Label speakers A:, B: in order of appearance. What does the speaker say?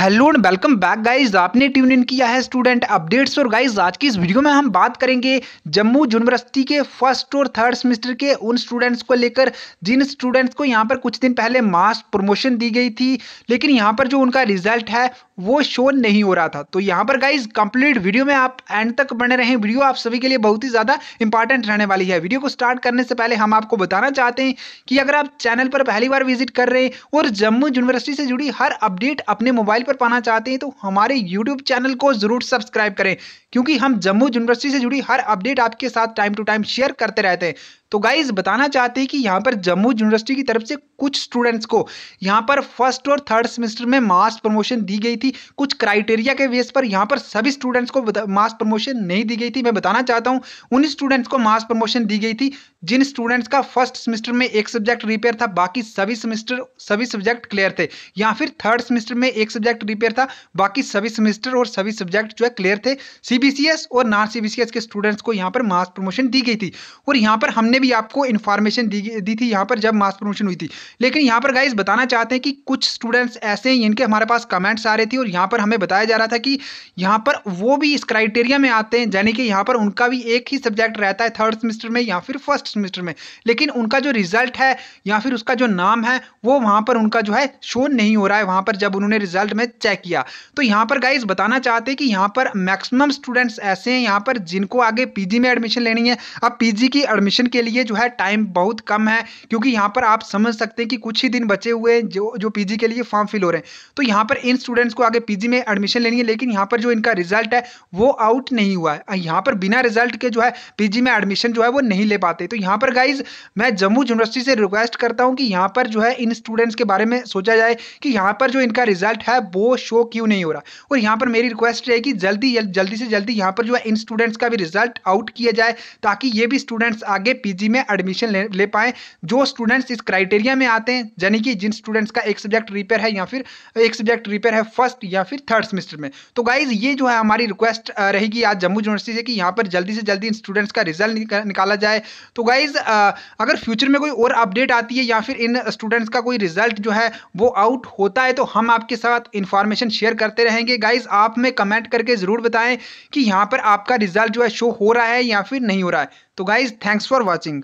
A: hello and welcome back guys आपने tune in किया है स्टूडेंट अपडेट्स और गाइस आज की इस वीडियो में हम बात करेंगे जम्मू यूनिवर्सिटी के फर्स्ट और थर्ड सेमेस्टर के उन स्टूडेंट्स को लेकर जिन स्टूडेंट्स को यहां पर कुछ दिन पहले मास प्रमोशन दी गई थी लेकिन यहां पर जो उनका रिजल्ट है वो शो नहीं हो रहा था तो यहाँ पर गाइज कंप्लीट वीडियो में आप एंड तक बने रहें वीडियो आप सभी के लिए बहुत ही ज़्यादा इंपॉर्टेंट रहने वाली है वीडियो को स्टार्ट करने से पहले हम आपको बताना चाहते हैं कि अगर आप चैनल पर पहली बार विजिट कर रहे हैं और जम्मू यूनिवर्सिटी से जुड़ी हर अपडेट अपने मोबाइल पर पाना चाहते हैं तो हमारे यूट्यूब चैनल को जरूर सब्सक्राइब करें क्योंकि हम जम्मू यूनिवर्सिटी से जुड़ी हर अपडेट आपके साथ टाइम टू टाइम शेयर करते रहते हैं तो गाइज बताना चाहते हैं कि यहाँ पर जम्मू यूनिवर्सिटी की तरफ से कुछ स्टूडेंट्स को यहाँ पर फर्स्ट और थर्ड सेमेस्टर में मास प्रमोशन दी गई थी कुछ क्राइटेरिया के बेस पर यहाँ पर सभी स्टूडेंट्स को मास प्रमोशन नहीं दी गई थी मैं बताना चाहता हूँ उन स्टूडेंट्स को मास प्रमोशन दी गई थी जिन स्टूडेंट्स का फर्स्ट सेमेस्टर में एक सब्जेक्ट रिपेयर था बाकी सभी सेमेस्टर सभी सब्जेक्ट क्लियर थे या फिर थर्ड सेमेस्टर में एक सब्जेक्ट रिपेयर था बाकी सभी सेमेस्टर और सभी सब्जेक्ट जो है क्लियर थे सीबीसीएस और नॉन सीबीसीएस के स्टूडेंट्स को यहाँ पर मास प्रमोशन दी गई थी और यहाँ पर हमने भी आपको इन्फॉर्मेशन दी दी थी यहाँ पर जब मास प्रमोशन हुई थी लेकिन यहाँ पर गाइज बताना चाहते हैं कि कुछ स्टूडेंट्स ऐसे हैं इनके हमारे पास कमेंट्स आ रहे थे और यहाँ पर हमें बताया जा रहा था कि यहाँ पर वो भी इस क्राइटेरिया में आते हैं यानी कि यहाँ पर उनका भी एक ही सब्जेक्ट रहता है थर्ड सेमेस्टर में या फिर फर्स्ट सेमेस्टर में लेकिन उनका जो रिजल्ट है या फिर उसका जो नाम है वो वहाँ पर उनका जो है शो नहीं हो रहा है वहाँ पर जब उन्होंने रिजल्ट में चेक किया तो यहाँ पर गाइज बताना चाहते हैं कि यहाँ पर मैक्सिमम स्टूडेंट्स ऐसे हैं यहाँ पर जिनको आगे पीजी में एडमिशन लेनी है अब पीजी की एडमिशन के लिए जो है टाइम बहुत कम है क्योंकि यहाँ पर आप समझ सकते सकते हैं कि कुछ ही दिन बचे हुए हैं जो जो पीजी के लिए फॉर्म फिल हो रहे हैं तो यहाँ पर इन स्टूडेंट्स को आगे पीजी में एडमिशन लेनी है लेकिन यहाँ पर जो इनका रिजल्ट है वो आउट नहीं हुआ है यहाँ पर बिना रिजल्ट के जो है पीजी में एडमिशन जो है वो नहीं ले पाते तो यहाँ पर गाइज मैं जम्मू यूनिवर्सिटी से रिक्वेस्ट करता हूँ कि यहाँ पर जो है इन स्टूडेंट्स के बारे में सोचा जाए कि यहाँ पर जो इनका रिजल्ट है वो शो क्यों नहीं हो रहा और यहाँ पर मेरी रिक्वेस्ट है कि जल्दी जल्दी से जल्दी यहाँ पर जो है इन स्टूडेंट्स का भी रिजल्ट आउट किया जाए ताकि ये भी स्टूडेंट्स आगे पीजी में एडमिशन ले, ले पाएँ जो स्टूडेंट्स इस क्राइटेरिया में आते हैं यानी कि जिन स्टूडेंट्स का एक सब्जेक्ट रिपेयर है या फिर एक सब्जेक्ट रिपेयर है फर्स्ट या फिर थर्ड सेमेस्टर में तो गाइज ये जो है हमारी रिक्वेस्ट रहेगी आज जम्मू यूनिवर्सिटी से कि यहाँ पर जल्दी से जल्दी इन स्टूडेंट्स का रिजल्ट निकाला जाए तो गाइज अगर फ्यूचर में कोई और अपडेट आती है या फिर इन स्टूडेंट्स का कोई रिजल्ट जो है वो आउट होता है तो हम आपके साथ इन्फॉर्मेशन शेयर करते रहेंगे गाइज आप में कमेंट करके ज़रूर बताएं कि यहाँ पर आपका रिजल्ट जो है शो हो रहा है या फिर नहीं हो रहा है तो गाइज थैंक्स फॉर वॉचिंग